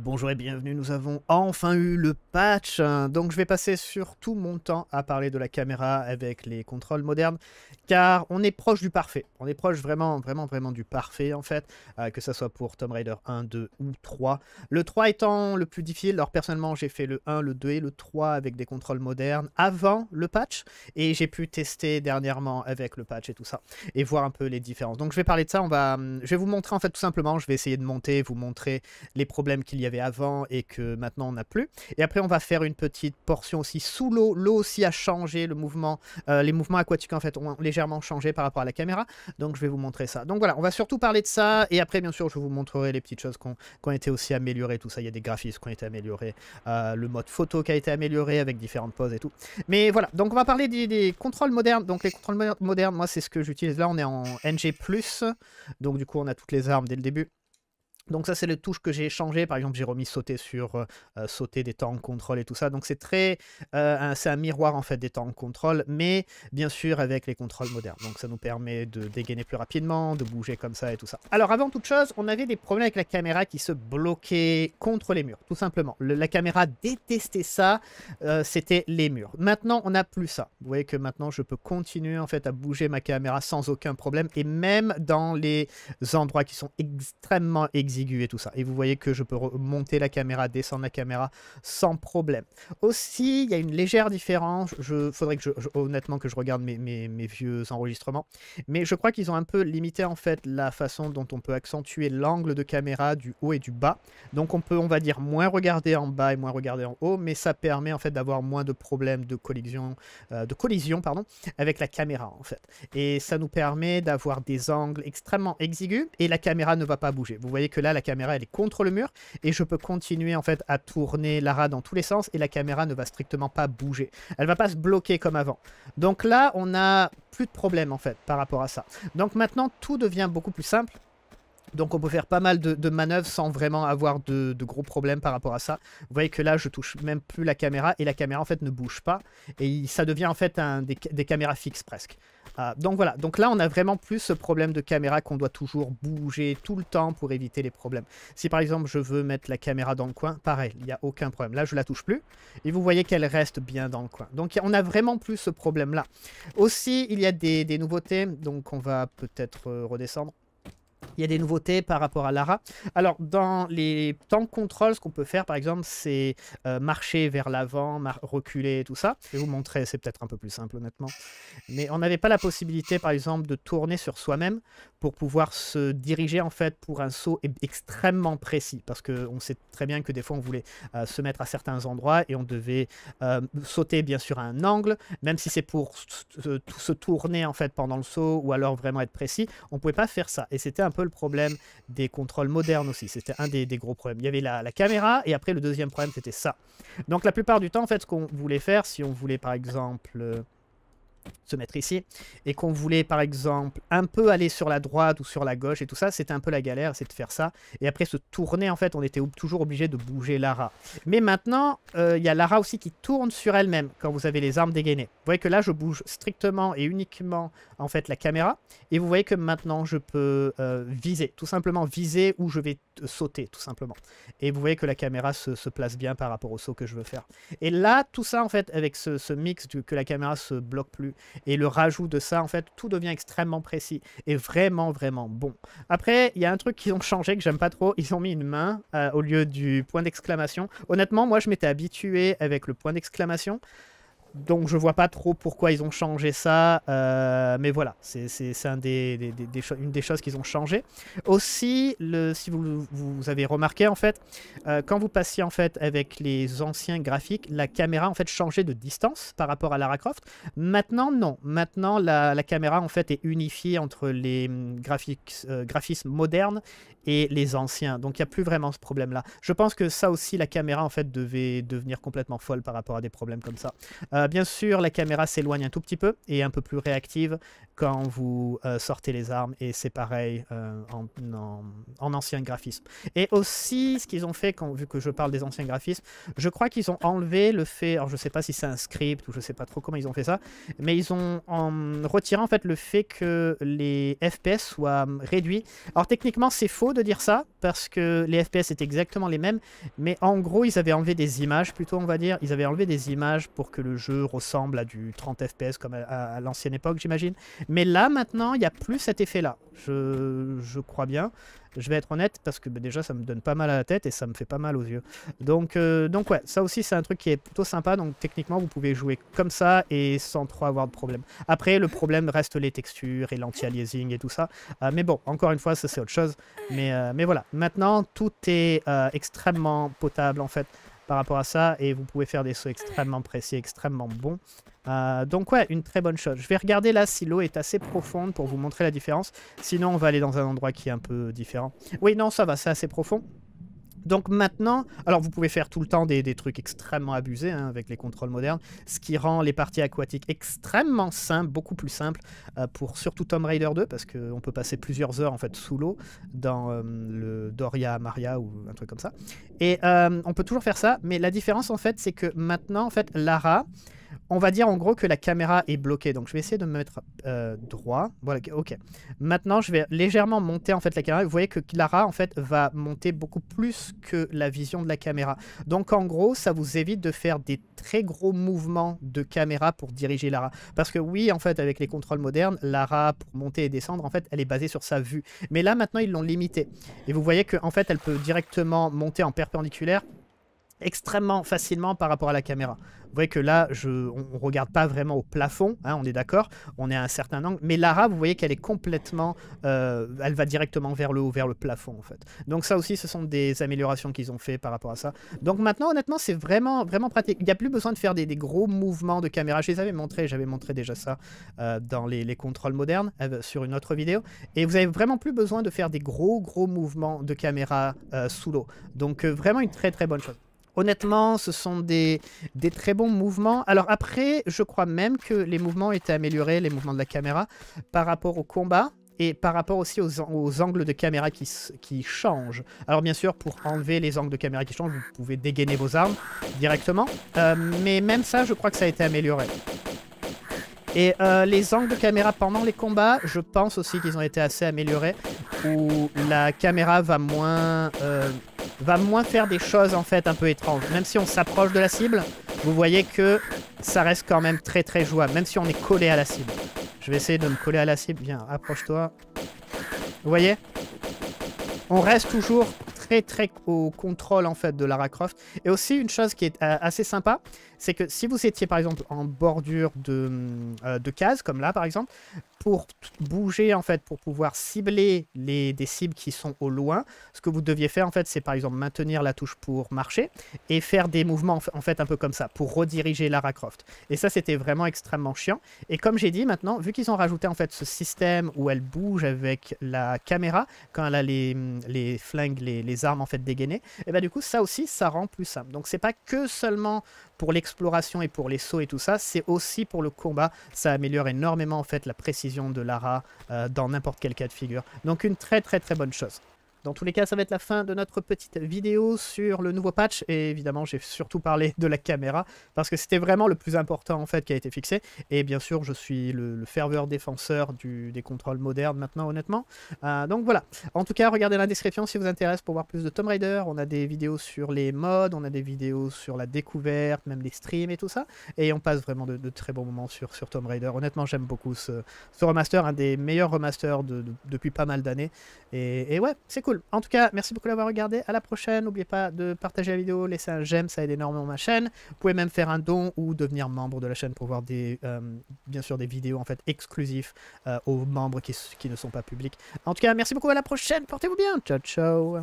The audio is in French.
Bonjour et bienvenue, nous avons enfin eu le patch, hein. donc je vais passer sur tout mon temps à parler de la caméra avec les contrôles modernes, car on est proche du parfait, on est proche vraiment, vraiment, vraiment du parfait en fait, euh, que ce soit pour Tomb Raider 1, 2 ou 3. Le 3 étant le plus difficile, alors personnellement j'ai fait le 1, le 2 et le 3 avec des contrôles modernes avant le patch, et j'ai pu tester dernièrement avec le patch et tout ça, et voir un peu les différences. Donc je vais parler de ça, on va, hum, je vais vous montrer en fait tout simplement, je vais essayer de monter, vous montrer les problèmes qu'il y a avant et que maintenant on n'a plus. Et après, on va faire une petite portion aussi sous l'eau. L'eau aussi a changé, le mouvement, euh, les mouvements aquatiques en fait ont légèrement changé par rapport à la caméra. Donc je vais vous montrer ça. Donc voilà, on va surtout parler de ça. Et après, bien sûr, je vous montrerai les petites choses qui ont, été aussi améliorées, tout ça. Il y a des graphismes qui ont été améliorés, euh, le mode photo qui a été amélioré avec différentes poses et tout. Mais voilà, donc on va parler des, des contrôles modernes. Donc les contrôles modernes, moi c'est ce que j'utilise là. On est en NG+, donc du coup on a toutes les armes dès le début. Donc ça, c'est le touche que j'ai changé Par exemple, j'ai remis sauter sur euh, euh, sauter des temps en contrôle et tout ça. Donc c'est très, euh, c'est un miroir en fait des temps en contrôle, mais bien sûr avec les contrôles modernes. Donc ça nous permet de dégainer plus rapidement, de bouger comme ça et tout ça. Alors avant toute chose, on avait des problèmes avec la caméra qui se bloquait contre les murs, tout simplement. la caméra détestait ça, c'était les murs. Maintenant, on n'a plus ça. Vous voyez que maintenant, je peux continuer en fait à bouger ma caméra sans aucun problème et même dans les endroits qui sont extrêmement exigeants et tout ça. Et vous voyez que je peux monter la caméra, descendre la caméra sans problème. Aussi, il y a une légère différence. Je faudrait que je, honnêtement que je regarde mes, vieux enregistrements, mais je crois qu'ils ont un peu limité en fait la façon dont on peut accentuer l'angle de caméra du haut et du bas. Donc on peut, on va dire, moins regarder en bas et moins regarder en haut, mais ça permet en fait d'avoir moins de problèmes de collision, euh, de collision pardon, avec la caméra en fait. Et ça nous permet d'avoir des angles extrêmement exigus et la caméra ne va pas bouger. Vous voyez que là là, la caméra, elle est contre le mur et je peux continuer en fait à tourner la rade dans tous les sens et la caméra ne va strictement pas bouger. Elle va pas se bloquer comme avant. Donc là, on a plus de problème en fait par rapport à ça. Donc maintenant, tout devient beaucoup plus simple. Donc on peut faire pas mal de, manœuvres sans vraiment avoir de, gros problèmes par rapport à ça. Vous voyez que là je touche même plus la caméra et la caméra en fait ne bouge pas. Et ça devient en fait un, des caméras fixes presque. Ah, donc voilà, donc là on a vraiment plus ce problème de caméra qu'on doit toujours bouger tout le temps pour éviter les problèmes. Si par exemple je veux mettre la caméra dans le coin, pareil, il n'y a aucun problème. Là je la touche plus et vous voyez qu'elle reste bien dans le coin. Donc on a vraiment plus ce problème là. Aussi il y a des nouveautés, donc on va peut-être euh, redescendre. Il y a des nouveautés par rapport à Lara. Alors, dans les temps de contrôle, ce qu'on peut faire, par exemple, c'est euh, marcher vers l'avant, reculer, tout ça. Je vais vous montrer, c'est peut-être un peu plus simple, honnêtement. Mais on n'avait pas la possibilité, par exemple, de tourner sur soi-même pour pouvoir se diriger, en fait, pour un saut extrêmement précis. Parce que on sait très bien que des fois, on voulait euh, se mettre à certains endroits et on devait euh, sauter, bien sûr, à un angle, même si c'est pour se tourner, en fait, pendant le saut ou alors vraiment être précis. On pouvait pas faire ça. Et c'était un peu problème des contrôles modernes aussi. C'était un des, gros problèmes. Il y avait la caméra et après le deuxième problème, c'était ça. Donc la plupart du temps, en fait, ce qu'on voulait faire, si on voulait par exemple euh, se mettre ici, et qu'on voulait par exemple un peu aller sur la droite ou sur la gauche et tout ça, c'était un peu la galère, c'est de faire ça. Et après se tourner, en fait, on était toujours obligé de bouger Lara. Mais maintenant, euh, il y a Lara aussi qui tourne sur elle-même quand vous avez les armes dégainées. Vous voyez que là, je bouge strictement et uniquement, en fait, la caméra. Et vous voyez que maintenant, je peux euh, viser, tout simplement viser où je vais sauter, tout simplement. Et vous voyez que la caméra se, place bien par rapport au saut que je veux faire. Et là, tout ça, en fait, avec ce, mix que la caméra se bloque plus et le rajout de ça, en fait, tout devient extrêmement précis et vraiment, vraiment bon. Après, il y a un truc qu'ils ont changé que j'aime pas trop. Ils ont mis une main euh, au lieu du point d'exclamation. Honnêtement, moi, je m'étais habitué avec le point d'exclamation donc je vois pas trop pourquoi ils ont changé ça, euh, mais voilà, c'est un des, une des choses qu'ils ont changé. Aussi, si vous, avez remarqué en fait, euh, quand vous passiez en fait avec les anciens graphiques, la caméra en fait changeait de distance par rapport à Lara Croft. Maintenant non, maintenant la, caméra en fait est unifiée entre les hum, graphiques, euh, graphismes modernes et les anciens, donc il n'y a plus vraiment ce problème là. Je pense que ça aussi la caméra en fait devait devenir complètement folle par rapport à des problèmes comme ça. Euh, bien sûr, la caméra s'éloigne un tout petit peu et est un peu plus réactive quand vous euh, sortez les armes et c'est pareil euh, en, ancien graphisme. Et aussi, ce qu'ils ont fait, vu que je parle des anciens graphismes, je crois qu'ils ont enlevé le fait, alors je sais pas si c'est un script ou je ne sais pas trop comment ils ont fait ça, mais ils ont en, retiré en fait le fait que les FPS soient hum, réduits. Alors techniquement, c'est faux de dire ça parce que les FPS étaient exactement les mêmes, mais en gros, ils avaient enlevé des images plutôt, on va dire, ils avaient enlevé des images pour que le jeu ressemble à du 30 FPS comme à, l'ancienne époque, j'imagine. Mais là, maintenant, il n'y a plus cet effet-là. Je, crois bien. Je vais être honnête parce que bah, déjà, ça me donne pas mal à la tête et ça me fait pas mal aux yeux. Donc, euh, donc ouais, ça aussi, c'est un truc qui est plutôt sympa. Donc, techniquement, vous pouvez jouer comme ça et sans trop avoir de problème. Après, le problème reste les textures et l'anti-aliasing et tout ça. Euh, mais bon, encore une fois, ça, c'est autre chose. Mais, euh, mais voilà, maintenant, tout est extrêmement potable en fait par rapport à ça et vous pouvez faire des sauts extrêmement précis, extrêmement bons. Euh, donc ouais, une très bonne chose. Je vais regarder là si l'eau est assez profonde pour vous montrer la différence. Sinon, on va aller dans un endroit qui est un peu différent. Oui, non, ça va, c'est assez profond. Donc maintenant, alors vous pouvez faire tout le temps des, trucs extrêmement abusés hein, avec les contrôles modernes, ce qui rend les parties aquatiques extrêmement simples, beaucoup plus simples euh, pour surtout Tomb Raider 2 parce qu'on peut passer plusieurs heures en fait sous l'eau dans euh, le Doria Maria ou un truc comme ça. Et euh, on peut toujours faire ça, mais la différence en fait c'est que maintenant en fait Lara on va dire en gros que la caméra est bloquée. Donc je vais essayer de me mettre euh, droit. Voilà, ok. Maintenant, je vais légèrement monter en fait la caméra. Vous voyez que Lara en fait va monter beaucoup plus que la vision de la caméra. Donc en gros, ça vous évite de faire des très gros mouvements de caméra pour diriger Lara. Parce que oui, en fait, avec les contrôles modernes, Lara pour monter et descendre, en fait, elle est basée sur sa vue. Mais là, maintenant, ils l'ont limitée. Et vous voyez qu'en fait, elle peut directement monter en perpendiculaire extrêmement facilement par rapport à la caméra. Vous voyez que là, je, on ne regarde pas vraiment au plafond, hein, on est d'accord, on est à un certain angle, mais Lara, vous voyez qu'elle est complètement, euh, elle va directement vers le haut, vers le plafond en fait. Donc ça aussi, ce sont des améliorations qu'ils ont fait par rapport à ça. Donc maintenant, honnêtement, c'est vraiment, vraiment pratique. Il n'y a plus besoin de faire des, gros mouvements de caméra. Je les avais montrés, j'avais montré déjà ça euh, dans les, contrôles modernes euh, sur une autre vidéo. Et vous n'avez vraiment plus besoin de faire des gros, gros mouvements de caméra sous l'eau. Donc vraiment une très, très bonne chose. Honnêtement, ce sont des, très bons mouvements. Alors après, je crois même que les mouvements étaient améliorés, les mouvements de la caméra, par rapport au combat et par rapport aussi aux, angles de caméra qui, changent. Alors bien sûr, pour enlever les angles de caméra qui changent, vous pouvez dégainer vos armes directement. Euh, mais même ça, je crois que ça a été amélioré. Et euh, les angles de caméra pendant les combats, je pense aussi qu'ils ont été assez améliorés, où la caméra va moins... Euh, va moins faire des choses en fait un peu étranges. Même si on s'approche de la cible, vous voyez que ça reste quand même très très jouable, même si on est collé à la cible. Je vais essayer de me coller à la cible. Viens, approche-toi. Vous voyez On reste toujours très très au contrôle en fait de Lara Croft. Et aussi une chose qui est euh, assez sympa, c'est que si vous étiez par exemple en bordure de, euh, de cases, comme là par exemple, pour bouger, en fait, pour pouvoir cibler les, des cibles qui sont au loin, ce que vous deviez faire, en fait, c'est par exemple maintenir la touche pour marcher et faire des mouvements, en fait, un peu comme ça, pour rediriger Lara Croft. Et ça, c'était vraiment extrêmement chiant. Et comme j'ai dit, maintenant, vu qu'ils ont rajouté, en fait, ce système où elle bouge avec la caméra, quand elle a les, les flingues, les, armes, en fait, dégainées, et eh ben du coup, ça aussi, ça rend plus simple. Donc, c'est pas que seulement pour l'exploration et pour les sauts et tout ça, c'est aussi pour le combat. Ça améliore énormément, en fait, la précision de Lara euh, dans n'importe quel cas de figure. Donc une très très très bonne chose. Dans tous les cas, ça va être la fin de notre petite vidéo sur le nouveau patch. Et évidemment, j'ai surtout parlé de la caméra parce que c'était vraiment le plus important en fait qui a été fixé. Et bien sûr, je suis le, ferveur défenseur des contrôles modernes maintenant, honnêtement. Euh, donc voilà. En tout cas, regardez la description si vous intéresse pour voir plus de Tomb Raider. On a des vidéos sur les modes, on a des vidéos sur la découverte, même les streams et tout ça. Et on passe vraiment de, très bons moments sur, sur Tomb Raider. Honnêtement, j'aime beaucoup ce, remaster, un des meilleurs remasters depuis pas mal d'années. et ouais, c'est cool. En tout cas, merci beaucoup d'avoir regardé. À la prochaine. N'oubliez pas de partager la vidéo, laisser un j'aime, ça aide énormément ma chaîne. Vous pouvez même faire un don ou devenir membre de la chaîne pour voir des, euh, bien sûr des vidéos en fait exclusives euh, aux membres qui ne sont pas publics. En tout cas, merci beaucoup. À la prochaine. Portez-vous bien. Ciao, ciao.